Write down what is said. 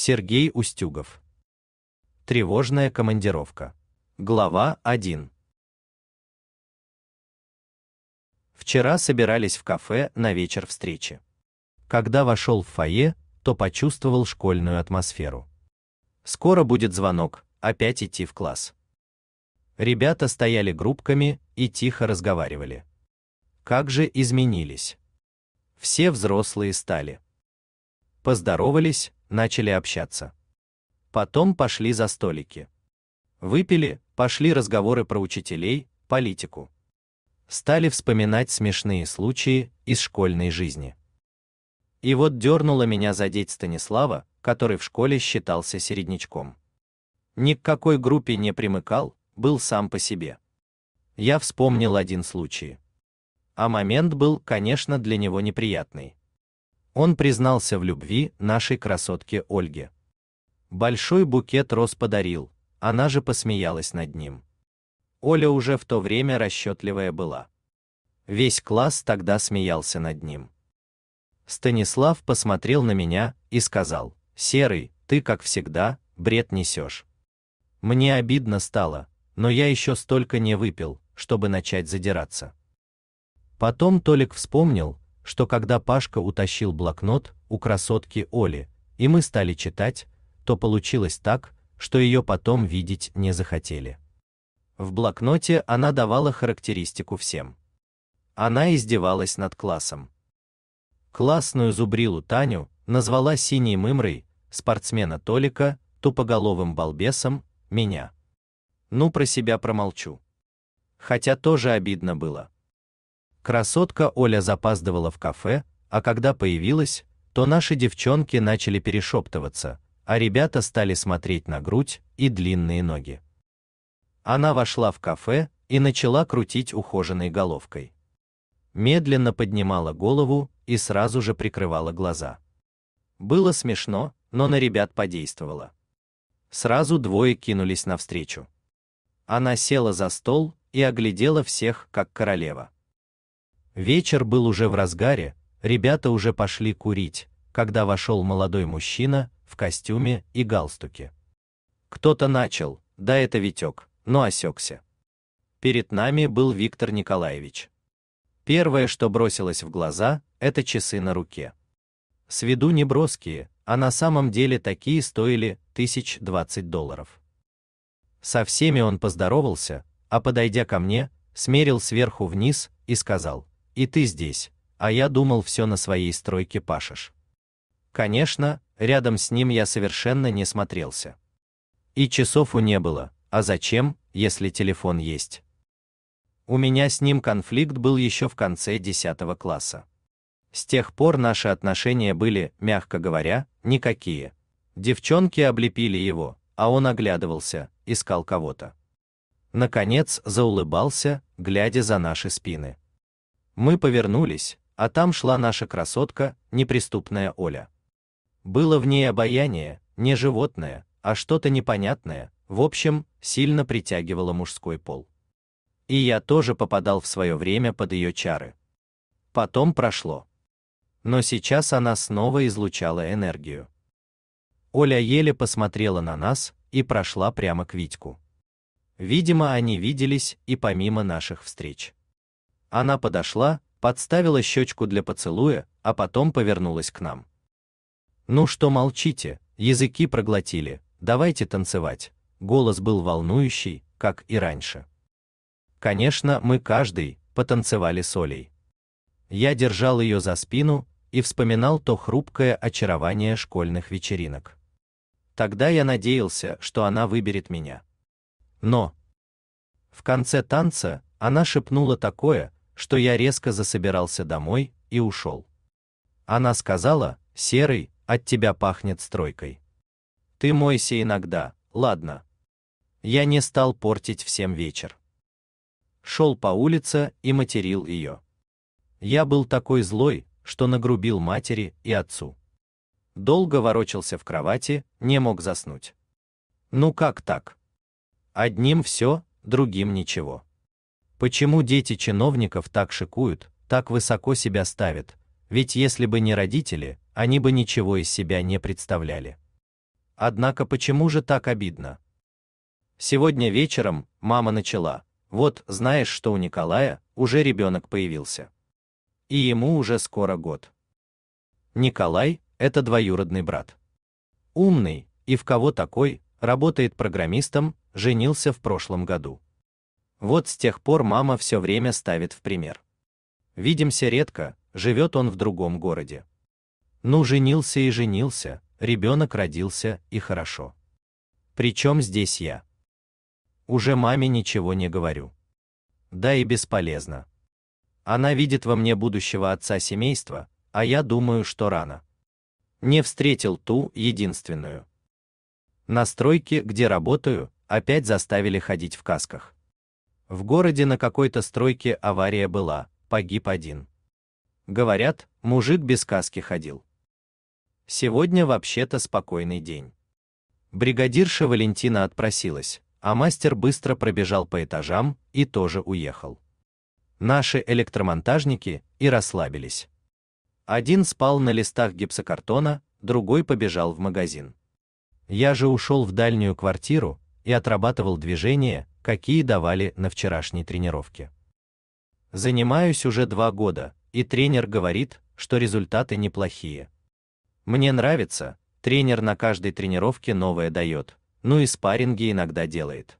Сергей Устюгов. Тревожная командировка. Глава 1. Вчера собирались в кафе на вечер встречи. Когда вошел в фойе, то почувствовал школьную атмосферу. Скоро будет звонок, опять идти в класс. Ребята стояли группками и тихо разговаривали. Как же изменились. Все взрослые стали. Поздоровались, начали общаться. Потом пошли за столики. Выпили, пошли разговоры про учителей, политику. Стали вспоминать смешные случаи из школьной жизни. И вот дернуло меня задеть Станислава, который в школе считался середнячком. Ни к какой группе не примыкал, был сам по себе. Я вспомнил один случай. А момент был, конечно, для него неприятный. Он признался в любви нашей красотке Ольге. Большой букет роз подарил, она же посмеялась над ним. Оля уже в то время расчетливая была. Весь класс тогда смеялся над ним. Станислав посмотрел на меня и сказал, «Серый, ты, как всегда, бред несешь». Мне обидно стало, но я еще столько не выпил, чтобы начать задираться. Потом Толик вспомнил, что когда Пашка утащил блокнот у красотки Оли, и мы стали читать, то получилось так, что ее потом видеть не захотели. В блокноте она давала характеристику всем. Она издевалась над классом. Классную зубрилу Таню назвала синей мымрой, спортсмена Толика тупоголовым балбесом, меня. Ну про себя промолчу. Хотя тоже обидно было. Красотка Оля запаздывала в кафе, а когда появилась, то наши девчонки начали перешептываться, а ребята стали смотреть на грудь и длинные ноги. Она вошла в кафе и начала крутить ухоженной головкой. Медленно поднимала голову и сразу же прикрывала глаза. Было смешно, но на ребят подействовало. Сразу двое кинулись навстречу. Она села за стол и оглядела всех как королева. Вечер был уже в разгаре, ребята уже пошли курить, когда вошел молодой мужчина в костюме и галстуке. Кто-то начал, да это Витек, но осекся. Перед нами был Виктор Николаевич. Первое, что бросилось в глаза, это часы на руке. С виду неброские, а на самом деле такие стоили 1020 долларов. Со всеми он поздоровался, а подойдя ко мне, смерил сверху вниз и сказал: и ты здесь, а я думал, все на своей стройке пашешь. Конечно, рядом с ним я совершенно не смотрелся. И часов у не было, а зачем, если телефон есть? У меня с ним конфликт был еще в конце 10 класса. С тех пор наши отношения были, мягко говоря, никакие. Девчонки облепили его, а он оглядывался, искал кого-то. Наконец заулыбался, глядя за наши спины. Мы повернулись, а там шла наша красотка, неприступная Оля. Было в ней обаяние, не животное, а что-то непонятное, в общем, сильно притягивало мужской пол. И я тоже попадал в свое время под ее чары. Потом прошло. Но сейчас она снова излучала энергию. Оля еле посмотрела на нас и прошла прямо к Витьку. Видимо, они виделись и помимо наших встреч. Она подошла, подставила щечку для поцелуя, а потом повернулась к нам. Ну что молчите, языки проглотили, давайте танцевать. Голос был волнующий, как и раньше. Конечно, мы каждый потанцевали с Олей. Я держал ее за спину и вспоминал то хрупкое очарование школьных вечеринок. Тогда я надеялся, что она выберет меня. Но в конце танца она шепнула такое, что я резко засобирался домой и ушел. Она сказала, Серый, от тебя пахнет стройкой. Ты мойся иногда, ладно. Я не стал портить всем вечер. Шел по улице и материл ее. Я был такой злой, что нагрубил матери и отцу. Долго ворочался в кровати, не мог заснуть. Ну как так? Одним все, другим ничего. Почему дети чиновников так шикуют, так высоко себя ставят? Ведь если бы не родители, они бы ничего из себя не представляли. Однако почему же так обидно? Сегодня вечером мама начала: "Вот, знаешь, что у Николая уже ребенок появился. И ему уже скоро год. Николай это двоюродный брат. Умный, и в кого такой, работает программистом, женился в прошлом году. Вот с тех пор мама все время ставит в пример. Видимся редко, живет он в другом городе. Ну, женился и женился, ребенок родился, и хорошо. Причем здесь я. Уже маме ничего не говорю. Да и бесполезно. Она видит во мне будущего отца семейства, а я думаю, что рано. Не встретил ту единственную. На стройке, где работаю, опять заставили ходить в касках. В городе на какой-то стройке авария была, погиб один. Говорят, мужик без каски ходил. Сегодня вообще-то спокойный день. Бригадирша Валентина отпросилась, а мастер быстро пробежал по этажам и тоже уехал. Наши электромонтажники и расслабились. Один спал на листах гипсокартона, другой побежал в магазин. Я же ушел в дальнюю квартиру и отрабатывал движение, какие давали на вчерашней тренировке. Занимаюсь уже два года, и тренер говорит, что результаты неплохие. Мне нравится, тренер на каждой тренировке новое дает, ну и спарринги иногда делает.